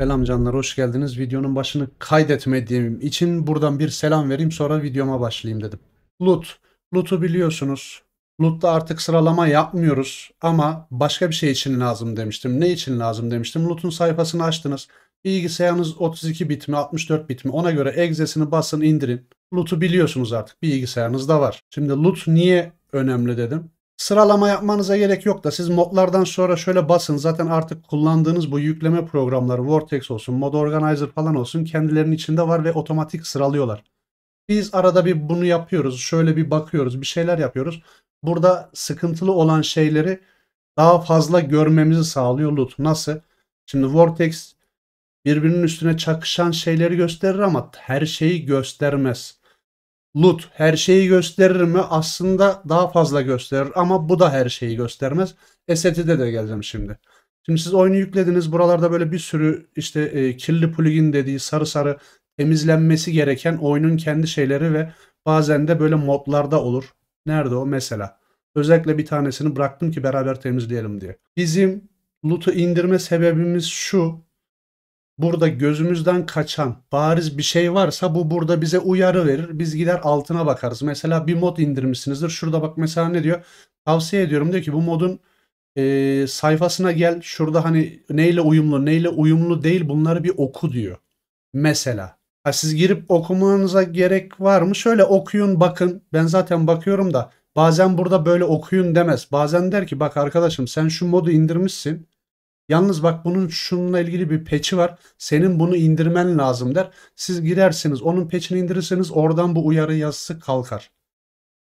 Selam canlar hoş geldiniz. Videonun başını kaydetmediğim için buradan bir selam vereyim sonra videoma başlayayım dedim. Loot. Loot'u biliyorsunuz. Loot'ta artık sıralama yapmıyoruz ama başka bir şey için lazım demiştim. Ne için lazım demiştim. Loot'un sayfasını açtınız. Bilgisayarınız 32 bit mi 64 bit mi ona göre egzesini basın indirin. Loot'u biliyorsunuz artık bilgisayarınızda var. Şimdi loot niye önemli dedim. Sıralama yapmanıza gerek yok da siz modlardan sonra şöyle basın. Zaten artık kullandığınız bu yükleme programları Vortex olsun, Mod Organizer falan olsun kendilerinin içinde var ve otomatik sıralıyorlar. Biz arada bir bunu yapıyoruz. Şöyle bir bakıyoruz. Bir şeyler yapıyoruz. Burada sıkıntılı olan şeyleri daha fazla görmemizi sağlıyor loot. Nasıl? Şimdi Vortex birbirinin üstüne çakışan şeyleri gösterir ama her şeyi göstermez. Lut her şeyi gösterir mi? Aslında daha fazla gösterir ama bu da her şeyi göstermez. Asset'e de geleceğim şimdi. Şimdi siz oyunu yüklediniz. Buralarda böyle bir sürü işte e, kirli plugin dediği sarı sarı temizlenmesi gereken oyunun kendi şeyleri ve bazen de böyle modlarda olur. Nerede o mesela? Özellikle bir tanesini bıraktım ki beraber temizleyelim diye. Bizim loot'u indirme sebebimiz şu burada gözümüzden kaçan bariz bir şey varsa bu burada bize uyarı verir. Biz gider altına bakarız. Mesela bir mod indirmişsinizdir. Şurada bak mesela ne diyor? Tavsiye ediyorum diyor ki bu modun e, sayfasına gel. Şurada hani neyle uyumlu neyle uyumlu değil bunları bir oku diyor. Mesela. Ha siz girip okumanıza gerek var mı? Şöyle okuyun bakın. Ben zaten bakıyorum da bazen burada böyle okuyun demez. Bazen der ki bak arkadaşım sen şu modu indirmişsin. Yalnız bak bunun şununla ilgili bir peçi var. Senin bunu indirmen lazım der. Siz girersiniz onun peçini indirirseniz oradan bu uyarı yazısı kalkar.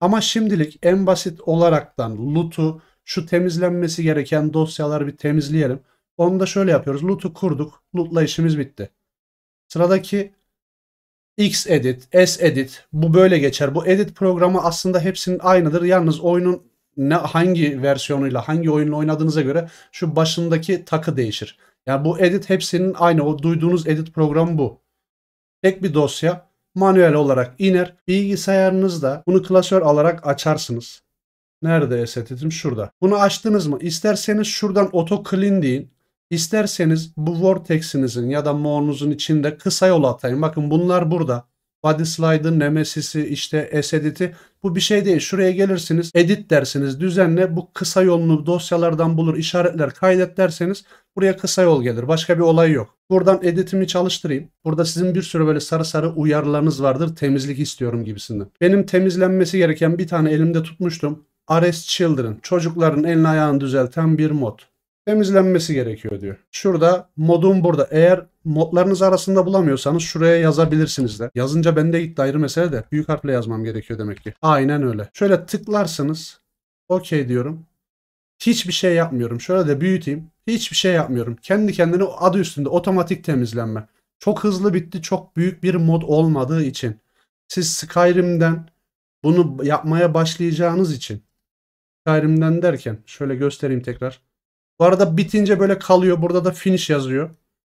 Ama şimdilik en basit olaraktan loot'u şu temizlenmesi gereken dosyaları bir temizleyelim. Onu da şöyle yapıyoruz. Loot'u kurduk. Loot'la işimiz bitti. Sıradaki X edit, S edit bu böyle geçer. Bu edit programı aslında hepsinin aynıdır. Yalnız oyunun ne hangi versiyonuyla hangi oyunla oynadığınıza göre şu başındaki takı değişir. Yani bu edit hepsinin aynı o duyduğunuz edit programı bu. Tek bir dosya manuel olarak iner. Bilgisayarınızda bunu klasör alarak açarsınız. Nerede setetim? Şurada. Bunu açtınız mı? İsterseniz şuradan auto clean deyin. İsterseniz bu vortex'inizin ya da moğunuzun içinde kısa yol atlayın. Bakın bunlar burada. Body Slide'ı, Nemesis'i, işte S-Edit'i bu bir şey değil. Şuraya gelirsiniz, edit dersiniz, düzenle. Bu kısa yolunu dosyalardan bulur, işaretler, kaydet derseniz buraya kısa yol gelir. Başka bir olay yok. Buradan editimi çalıştırayım. Burada sizin bir sürü böyle sarı sarı uyarılarınız vardır. Temizlik istiyorum gibisinden. Benim temizlenmesi gereken bir tane elimde tutmuştum. RS Children, çocukların elini ayağını düzelten bir mod temizlenmesi gerekiyor diyor. Şurada modum burada. Eğer modlarınız arasında bulamıyorsanız şuraya yazabilirsiniz de. Yazınca bende gitti ayrı mesele de. Büyük harfle yazmam gerekiyor demek ki. Aynen öyle. Şöyle tıklarsınız. Okey diyorum. Hiçbir şey yapmıyorum. Şöyle de büyüteyim. Hiçbir şey yapmıyorum. Kendi kendine adı üstünde otomatik temizlenme. Çok hızlı bitti. Çok büyük bir mod olmadığı için. Siz Skyrim'den bunu yapmaya başlayacağınız için. Skyrim'den derken şöyle göstereyim tekrar. Bu arada bitince böyle kalıyor. Burada da finish yazıyor.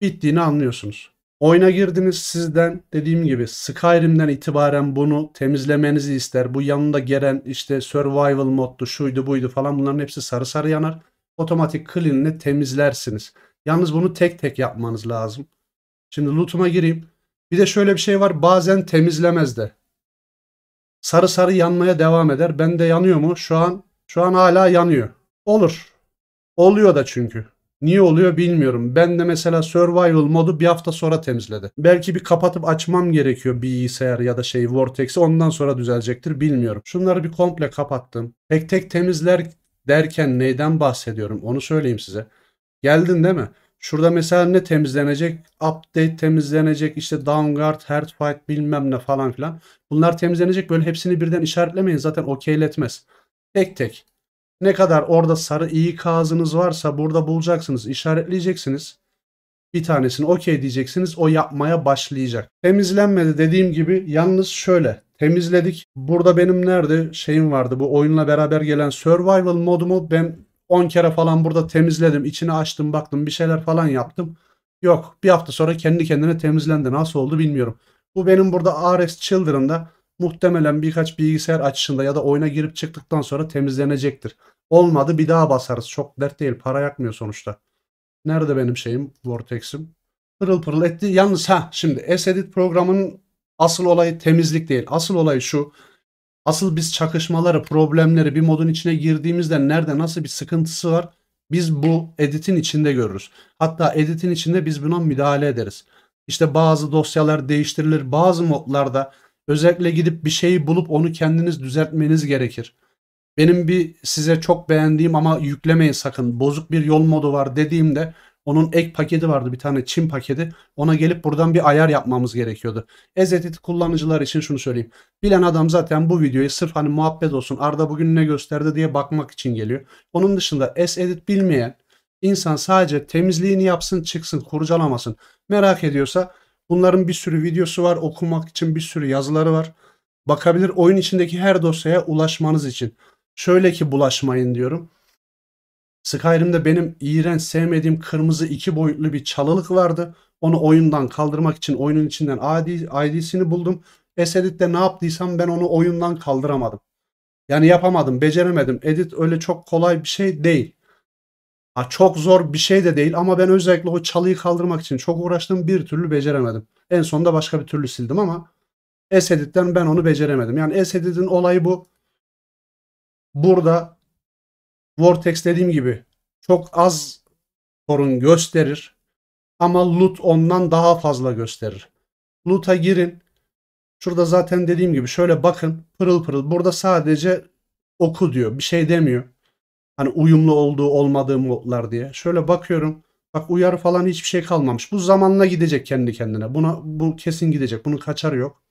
Bittiğini anlıyorsunuz. Oyuna girdiniz sizden dediğim gibi Skyrim'den itibaren bunu temizlemenizi ister. Bu yanında gelen işte survival moddu şuydu buydu falan bunların hepsi sarı sarı yanar. Otomatik clean'le temizlersiniz. Yalnız bunu tek tek yapmanız lazım. Şimdi loot'uma gireyim. Bir de şöyle bir şey var bazen temizlemez de. Sarı sarı yanmaya devam eder. Ben de yanıyor mu? Şu an şu an hala yanıyor. Olur. Oluyor da çünkü. Niye oluyor bilmiyorum. Ben de mesela survival modu bir hafta sonra temizledi. Belki bir kapatıp açmam gerekiyor bilgisayar ya da şey Vortex'i ondan sonra düzelecektir bilmiyorum. Şunları bir komple kapattım. Tek tek temizler derken neyden bahsediyorum onu söyleyeyim size. Geldin değil mi? Şurada mesela ne temizlenecek? Update temizlenecek, işte downguard, hardfight bilmem ne falan filan. Bunlar temizlenecek böyle hepsini birden işaretlemeyin zaten okeyletmez. Tek tek ne kadar orada sarı iyi kazınız varsa burada bulacaksınız, işaretleyeceksiniz. Bir tanesini okey diyeceksiniz. O yapmaya başlayacak. Temizlenmedi dediğim gibi yalnız şöyle temizledik. Burada benim nerede şeyim vardı. Bu oyunla beraber gelen survival modumu ben 10 kere falan burada temizledim. içini açtım baktım bir şeyler falan yaptım. Yok bir hafta sonra kendi kendine temizlendi. Nasıl oldu bilmiyorum. Bu benim burada Ares Children'da muhtemelen birkaç bilgisayar açışında ya da oyuna girip çıktıktan sonra temizlenecektir. Olmadı bir daha basarız. Çok dert değil. Para yakmıyor sonuçta. Nerede benim şeyim? Vortex'im. Pırıl pırıl etti. Yalnız ha şimdi S-Edit programının asıl olayı temizlik değil. Asıl olay şu. Asıl biz çakışmaları, problemleri bir modun içine girdiğimizde nerede nasıl bir sıkıntısı var biz bu editin içinde görürüz. Hatta editin içinde biz buna müdahale ederiz. İşte bazı dosyalar değiştirilir. Bazı modlarda Özellikle gidip bir şeyi bulup onu kendiniz düzeltmeniz gerekir. Benim bir size çok beğendiğim ama yüklemeyin sakın bozuk bir yol modu var dediğimde onun ek paketi vardı bir tane Çin paketi. Ona gelip buradan bir ayar yapmamız gerekiyordu. Ezetit kullanıcılar için şunu söyleyeyim. Bilen adam zaten bu videoyu sırf hani muhabbet olsun Arda bugün ne gösterdi diye bakmak için geliyor. Onun dışında S-Edit bilmeyen insan sadece temizliğini yapsın çıksın kurcalamasın. Merak ediyorsa Bunların bir sürü videosu var. Okumak için bir sürü yazıları var. Bakabilir oyun içindeki her dosyaya ulaşmanız için. Şöyle ki bulaşmayın diyorum. Skyrim'de benim iğrenç sevmediğim kırmızı iki boyutlu bir çalılık vardı. Onu oyundan kaldırmak için oyunun içinden ID'sini buldum. Esedit'te ne yaptıysam ben onu oyundan kaldıramadım. Yani yapamadım, beceremedim. Edit öyle çok kolay bir şey değil. Ha, çok zor bir şey de değil ama ben özellikle o çalıyı kaldırmak için çok uğraştım bir türlü beceremedim. En sonunda başka bir türlü sildim ama Esedit'ten ben onu beceremedim. Yani Esedit'in olayı bu. Burada Vortex dediğim gibi çok az sorun gösterir ama loot ondan daha fazla gösterir. Loot'a girin. Şurada zaten dediğim gibi şöyle bakın pırıl pırıl. Burada sadece oku diyor bir şey demiyor. Hani uyumlu olduğu olmadığı modlar diye. Şöyle bakıyorum. Bak uyarı falan hiçbir şey kalmamış. Bu zamanla gidecek kendi kendine. Buna bu kesin gidecek. Bunun kaçar yok.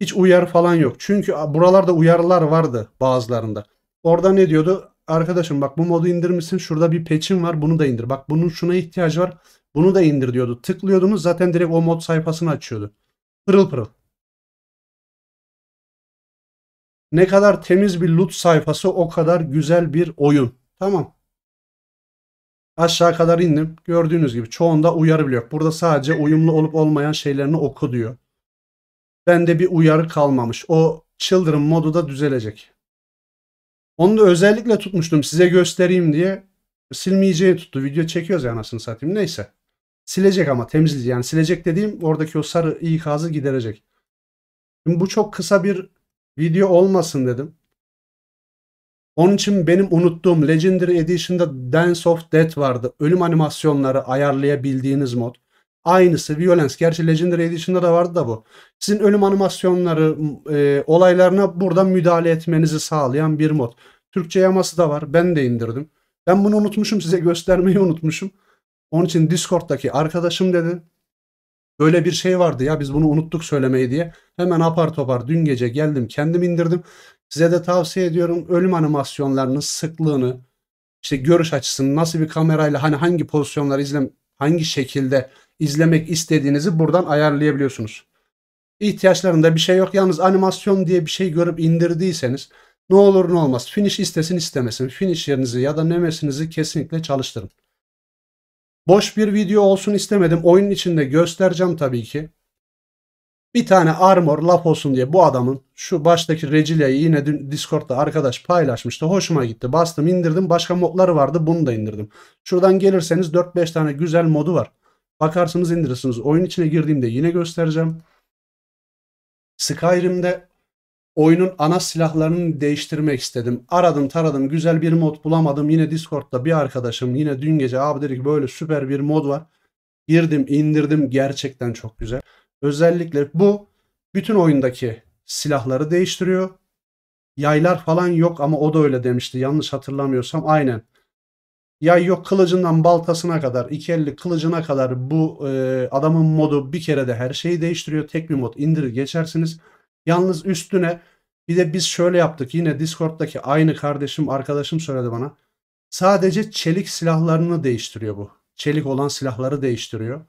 Hiç uyarı falan yok. Çünkü buralarda uyarılar vardı bazılarında. Orada ne diyordu? Arkadaşım bak bu modu indirmişsin. Şurada bir peçin var. Bunu da indir. Bak bunun şuna ihtiyacı var. Bunu da indir diyordu. Tıklıyordunuz zaten direkt o mod sayfasını açıyordu. Pırıl pırıl. Ne kadar temiz bir loot sayfası o kadar güzel bir oyun. Tamam. Aşağı kadar indim. Gördüğünüz gibi çoğunda uyarı bile yok. Burada sadece uyumlu olup olmayan şeylerini oku diyor. Bende bir uyarı kalmamış. O çıldırım modu da düzelecek. Onu da özellikle tutmuştum size göstereyim diye. Silmeyeceği tuttu. Video çekiyoruz ya anasını satayım. Neyse. Silecek ama temizleyecek. Yani silecek dediğim oradaki o sarı ikazı giderecek. Şimdi bu çok kısa bir video olmasın dedim. Onun için benim unuttuğum Legendary Edition'da Dance of Death vardı. Ölüm animasyonları ayarlayabildiğiniz mod. Aynısı Violence. Gerçi Legendary Edition'da da vardı da bu. Sizin ölüm animasyonları e, olaylarına burada müdahale etmenizi sağlayan bir mod. Türkçe yaması da var. Ben de indirdim. Ben bunu unutmuşum size göstermeyi unutmuşum. Onun için Discord'daki arkadaşım dedi. Böyle bir şey vardı ya biz bunu unuttuk söylemeyi diye. Hemen apar topar dün gece geldim kendim indirdim. Size de tavsiye ediyorum ölüm animasyonlarının sıklığını, işte görüş açısını nasıl bir kamerayla hani hangi pozisyonları izlem hangi şekilde izlemek istediğinizi buradan ayarlayabiliyorsunuz. İhtiyaçlarında bir şey yok. Yalnız animasyon diye bir şey görüp indirdiyseniz ne olur ne olmaz. Finish istesin istemesin. finish yerinizi ya da nemesinizi kesinlikle çalıştırın. Boş bir video olsun istemedim. Oyunun içinde göstereceğim tabii ki. Bir tane armor laf olsun diye bu adamın şu baştaki Regilia'yı yine dün Discord'da arkadaş paylaşmıştı. Hoşuma gitti. Bastım indirdim. Başka modları vardı. Bunu da indirdim. Şuradan gelirseniz 4-5 tane güzel modu var. Bakarsınız indirirsiniz. Oyun içine girdiğimde yine göstereceğim. Skyrim'de oyunun ana silahlarını değiştirmek istedim. Aradım taradım güzel bir mod bulamadım. Yine Discord'da bir arkadaşım yine dün gece abi dedik böyle süper bir mod var. Girdim indirdim gerçekten çok güzel. Özellikle bu bütün oyundaki silahları değiştiriyor. Yaylar falan yok ama o da öyle demişti yanlış hatırlamıyorsam aynen. Yay yok kılıcından baltasına kadar, iki elli kılıcına kadar bu e, adamın modu bir kere de her şeyi değiştiriyor. Tek bir mod indirir geçersiniz. Yalnız üstüne bir de biz şöyle yaptık. Yine Discord'daki aynı kardeşim arkadaşım söyledi bana. Sadece çelik silahlarını değiştiriyor bu. Çelik olan silahları değiştiriyor.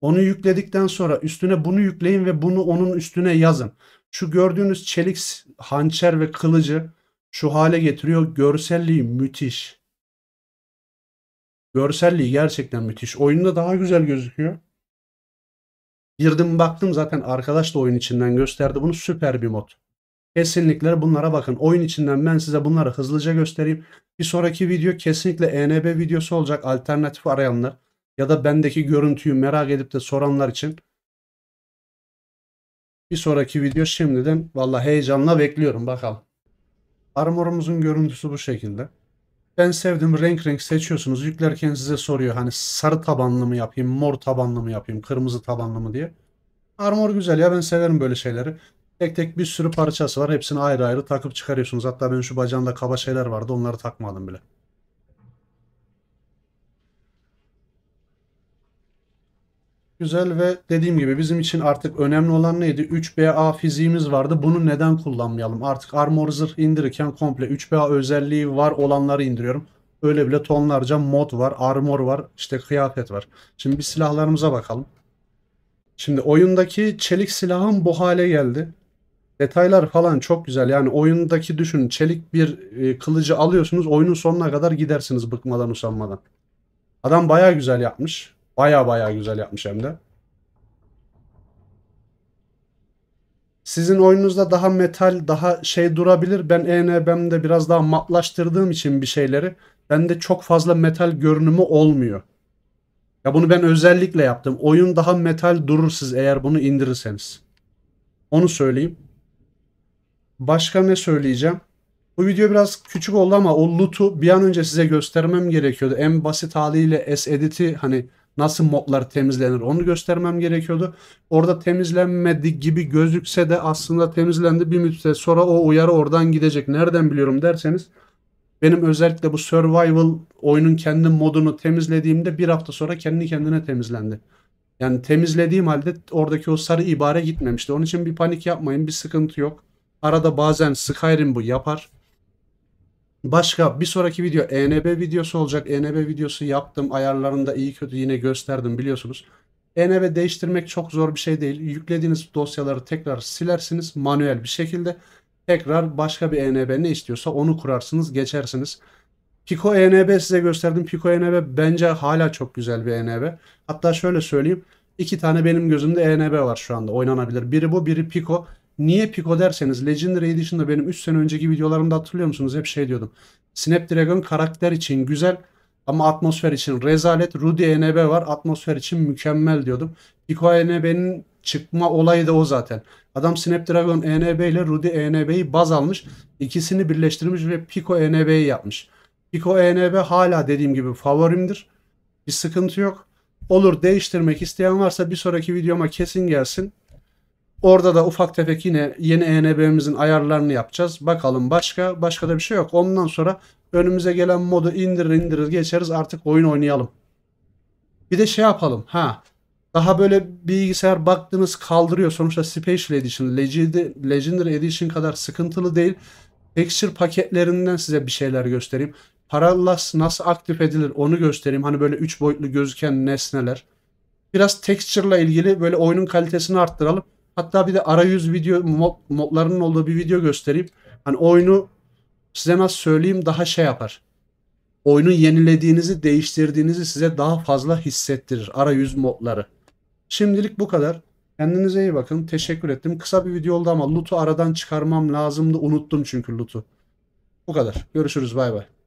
Onu yükledikten sonra üstüne bunu yükleyin ve bunu onun üstüne yazın. Şu gördüğünüz çelik hançer ve kılıcı şu hale getiriyor. Görselliği müthiş. Görselliği gerçekten müthiş. Oyunda daha güzel gözüküyor. Girdim baktım zaten arkadaş da oyun içinden gösterdi bunu süper bir mod. Kesinlikle bunlara bakın. Oyun içinden ben size bunları hızlıca göstereyim. Bir sonraki video kesinlikle ENB videosu olacak alternatif arayanlar ya da bendeki görüntüyü merak edip de soranlar için. Bir sonraki video şimdiden valla heyecanla bekliyorum bakalım. Armorumuzun görüntüsü bu şekilde. Ben sevdim renk renk seçiyorsunuz. Yüklerken size soruyor hani sarı tabanlı mı yapayım, mor tabanlı mı yapayım, kırmızı tabanlı mı diye. Armor güzel ya ben severim böyle şeyleri. Tek tek bir sürü parçası var. Hepsini ayrı ayrı takıp çıkarıyorsunuz. Hatta ben şu bacağımda kaba şeyler vardı onları takmadım bile. güzel ve dediğim gibi bizim için artık önemli olan neydi? 3BA fiziğimiz vardı. Bunu neden kullanmayalım? Artık Armor Zırh indirirken komple 3BA özelliği var olanları indiriyorum. Öyle bile tonlarca mod var, armor var, işte kıyafet var. Şimdi bir silahlarımıza bakalım. Şimdi oyundaki çelik silahım bu hale geldi. Detaylar falan çok güzel. Yani oyundaki düşünün çelik bir e, kılıcı alıyorsunuz. Oyunun sonuna kadar gidersiniz bıkmadan usanmadan. Adam baya güzel yapmış. Baya baya güzel yapmış hem de. Sizin oyununuzda daha metal, daha şey durabilir. Ben ENB'mde biraz daha matlaştırdığım için bir şeyleri bende çok fazla metal görünümü olmuyor. Ya bunu ben özellikle yaptım. Oyun daha metal durur siz eğer bunu indirirseniz. Onu söyleyeyim. Başka ne söyleyeceğim? Bu video biraz küçük oldu ama o loot'u bir an önce size göstermem gerekiyordu. En basit haliyle S-Edit'i hani nasıl modlar temizlenir onu göstermem gerekiyordu. Orada temizlenmedi gibi gözükse de aslında temizlendi bir müddet sonra o uyarı oradan gidecek. Nereden biliyorum derseniz benim özellikle bu survival oyunun kendi modunu temizlediğimde bir hafta sonra kendi kendine temizlendi. Yani temizlediğim halde oradaki o sarı ibare gitmemişti. Onun için bir panik yapmayın bir sıkıntı yok. Arada bazen Skyrim bu yapar. Başka bir sonraki video ENB videosu olacak. ENB videosu yaptım. Ayarlarında iyi kötü yine gösterdim biliyorsunuz. ENB değiştirmek çok zor bir şey değil. Yüklediğiniz dosyaları tekrar silersiniz manuel bir şekilde. Tekrar başka bir ENB ne istiyorsa onu kurarsınız, geçersiniz. Pico ENB size gösterdim. Pico ENB bence hala çok güzel bir ENB. Hatta şöyle söyleyeyim. iki tane benim gözümde ENB var şu anda oynanabilir. Biri bu, biri Pico. Niye Pico derseniz Legendary Edition'da benim 3 sene önceki videolarımda hatırlıyor musunuz? Hep şey diyordum. Snapdragon karakter için güzel ama atmosfer için rezalet. Rudy e NB var atmosfer için mükemmel diyordum. Pico e NB'nin çıkma olayı da o zaten. Adam Snapdragon ENB ile Rudy ENB'yi baz almış. ikisini birleştirmiş ve Pico ENB'yi yapmış. Pico ENB hala dediğim gibi favorimdir. Bir sıkıntı yok. Olur değiştirmek isteyen varsa bir sonraki videoma kesin gelsin. Orada da ufak tefek yine yeni ENB'mizin ayarlarını yapacağız. Bakalım başka başka da bir şey yok. Ondan sonra önümüze gelen modu indirir indirir geçeriz artık oyun oynayalım. Bir de şey yapalım. Ha daha böyle bilgisayar baktığınız kaldırıyor. Sonuçta Special Edition, Legendary Edition kadar sıkıntılı değil. Texture paketlerinden size bir şeyler göstereyim. Parallax nasıl aktif edilir onu göstereyim. Hani böyle 3 boyutlu gözüken nesneler. Biraz texture ile ilgili böyle oyunun kalitesini arttıralım. Hatta bir de arayüz video mod, modlarının olduğu bir video göstereyim. Hani oyunu size nasıl söyleyeyim daha şey yapar. Oyunu yenilediğinizi, değiştirdiğinizi size daha fazla hissettirir arayüz modları. Şimdilik bu kadar. Kendinize iyi bakın. Teşekkür ettim. Kısa bir video oldu ama loot'u aradan çıkarmam lazımdı. Unuttum çünkü loot'u. Bu kadar. Görüşürüz. Bay bay.